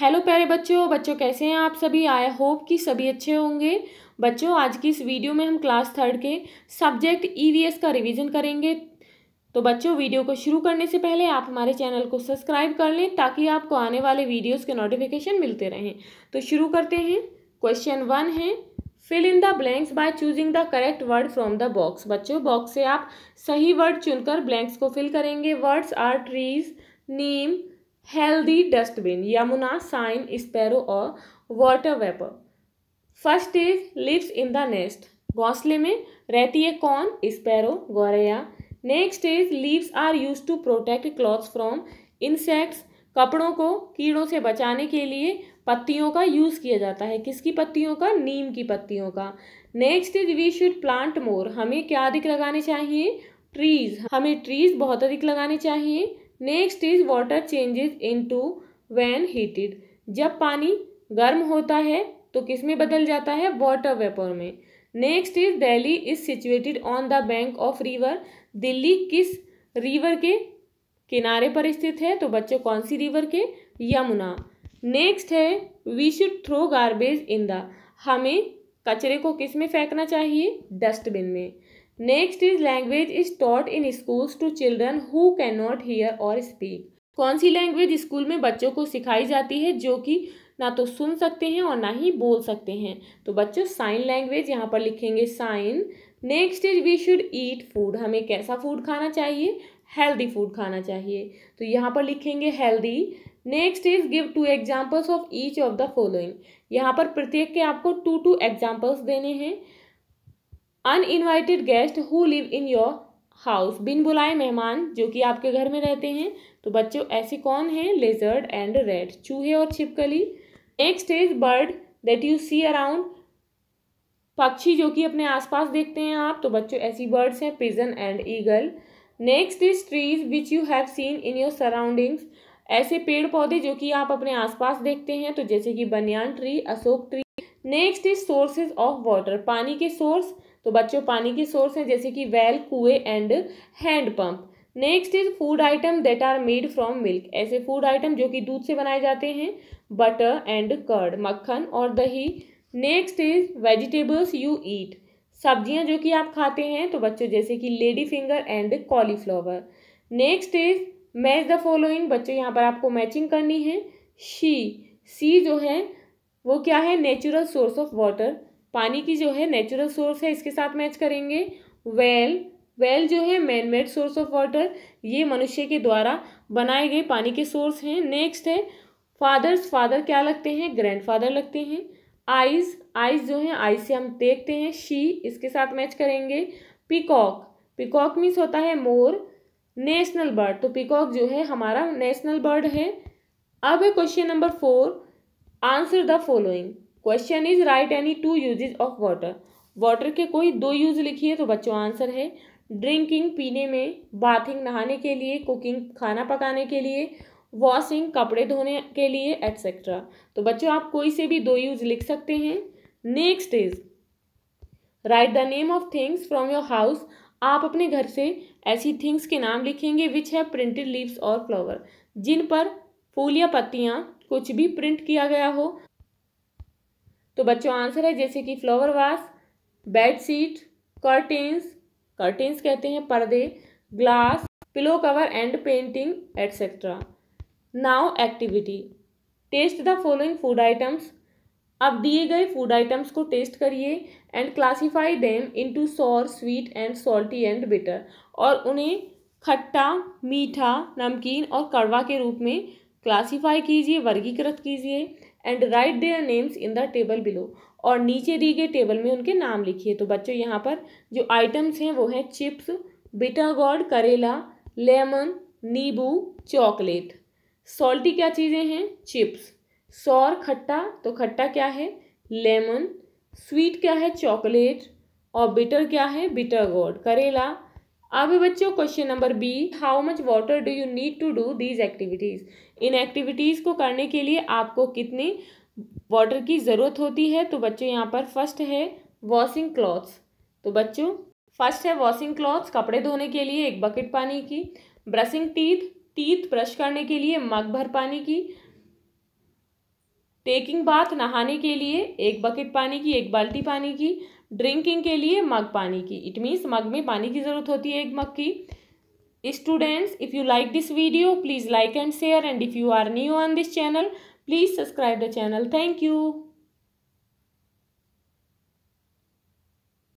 hello प्यारे बच्चों बच्चों कैसे हैं आप सभी आई होप कि सभी अच्छे होंगे बच्चों आज की इस वीडियो में हम क्लास थर्ड के सब्जेक्ट ईवीएस e का रिवीजन करेंगे तो बच्चों वीडियो को शुरू करने से पहले आप हमारे चैनल को सब्सक्राइब कर लें ताकि आपको आने वाले वीडियोस के नोटिफिकेशन मिलते रहें तो शुरू करते हैं क्वेश्चन वन है fill in the blanks by choosing the correct word from the box बच्चों बॉक्स से आप सही वर्ड चुनकर ब्लैंक्स को फिल करेंगे words are trees neem healthy dustbin Yamuna sign sparrow और water vapour first is lives in the nest घोंसले में रहती है कौन स्पैरो गौरैया next is leaves are use to protect clothes from insects कपड़ों को कीड़ों से बचाने के लिए पत्तियों का यूज़ किया जाता है किसकी पत्तियों का नीम की पत्तियों का next is we should plant more हमें क्या अधिक लगाने चाहिए ट्रीज़ हमें ट्रीज़ बहुत अधिक लगाने चाहिए next is water changes into when heated जब पानी गर्म होता है तो किस में बदल जाता है वाटर वेपर में next is Delhi is situated on the bank of river Delhi किस रिवर के किनारे पर स्थित है तो बच्चों कौन सी रिवर के यमुना नेक्स्ट है we should throw garbage in the हमें कचरे को किस में फेंकना चाहिए डस्टबिन में next is language is taught in schools to children who can not hear और स्पीक कौन सी लैंग्वेज स्कूल में बच्चों को सिखाई जाती है जो कि ना तो सुन सकते हैं और ना ही बोल सकते हैं तो बच्चों साइन लैंग्वेज यहाँ पर लिखेंगे sign next is we should eat food हमें कैसा फूड खाना चाहिए हेल्दी फूड खाना चाहिए तो यहाँ पर लिखेंगे healthy next is give two examples of each of the following यहाँ पर प्रत्येक के आपको टू टू एग्जाम्पल्स देने हैं uninvited guest who live in your house बिन बुलाए मेहमान जो कि आपके घर में रहते हैं तो बच्चों ऐसे कौन हैं लेजर्ड एंड रेड चूहे और छिपकली next is bird that you see around पक्षी जो कि अपने आसपास देखते हैं आप तो बच्चों ऐसी बर्ड्स हैं pigeon and eagle next is trees which you have seen in your surroundings ऐसे पेड़ पौधे जो कि आप अपने आसपास देखते हैं तो जैसे कि banyan tree Ashoka tree next is sources of water पानी के सोर्स तो बच्चों पानी की सोर्स हैं जैसे कि वेल कुएं and hand pump next is food item that are made from milk ऐसे फूड आइटम जो कि दूध से बनाए जाते हैं बटर एंड कर्ड मक्खन और दही next is vegetables you eat सब्जियां जो कि आप खाते हैं तो बच्चों जैसे कि lady finger and cauliflower next is match the following बच्चों यहाँ पर आपको मैचिंग करनी है शी सी जो है वो क्या है नेचुरल सोर्स ऑफ वाटर पानी की जो है नेचुरल सोर्स है इसके साथ मैच करेंगे वेल वेल जो है man made source of water ये मनुष्य के द्वारा बनाए गए पानी के सोर्स हैं नेक्स्ट है फादर्स फादर क्या लगते हैं ग्रैंडफादर लगते हैं आइज आइज जो है आइज से हम देखते हैं शी इसके साथ मैच करेंगे पिकॉक पिकॉक मीन्स होता है मोर नेशनल बर्ड तो पिकॉक जो है हमारा नेशनल बर्ड है अब है question number four answer the following question is write any two uses of water water के कोई दो यूज लिखिए तो बच्चों आंसर है ड्रिंकिंग पीने में बाथिंग नहाने के लिए कुकिंग खाना पकाने के लिए वॉशिंग कपड़े धोने के लिए एट्सेट्रा तो बच्चों आप कोई से भी दो यूज लिख सकते हैं next is write the name of things from your house आप अपने घर से ऐसी थिंग्स के नाम लिखेंगे विच है प्रिंटेड लीव्स और फ्लावर जिन पर फूल या पत्तियाँ कुछ भी प्रिंट किया गया हो तो बच्चों आंसर है जैसे कि flower vase sheet curtains curtains कहते हैं पर्दे glass pillow cover and painting etcetera now activity taste the following food items अब दिए गए फूड आइटम्स को टेस्ट करिए and classify them into sour sweet and salty and bitter और उन्हें खट्टा मीठा नमकीन और कड़वा के रूप में क्लासीफाई कीजिए वर्गीकृत कीजिए and write their names in the table below और नीचे दी गई टेबल में उनके नाम लिखिए तो बच्चों यहाँ पर जो आइटम्स हैं वो हैं चिप्स गॉड करेला लेमन नींबू चॉकलेट सॉल्टी क्या चीज़ें हैं चिप्स सौर खट्टा तो खट्टा क्या है लेमन स्वीट क्या है चॉकलेट और बिटर क्या है बिटर गोड करेला अब बच्चों question number B how much water do you need to do these activities इन एक्टिविटीज़ को करने के लिए आपको कितनी वाटर की ज़रूरत होती है तो बच्चों यहाँ पर फर्स्ट है वॉशिंग क्लॉथ्स तो बच्चों फर्स्ट है वॉशिंग क्लॉथ्स कपड़े धोने के लिए एक बकेट पानी की ब्रशिंग टीथ टीथ ब्रश करने के लिए मग भर पानी की टेकिंग बाथ नहाने के लिए एक बकेट पानी की एक बाल्टी पानी की ड्रिंकिंग के लिए मग पानी की इट मीन्स मग में पानी की ज़रूरत होती है एक मग की students if you like this video please like and share and if you are new on this channel please subscribe the channel thank you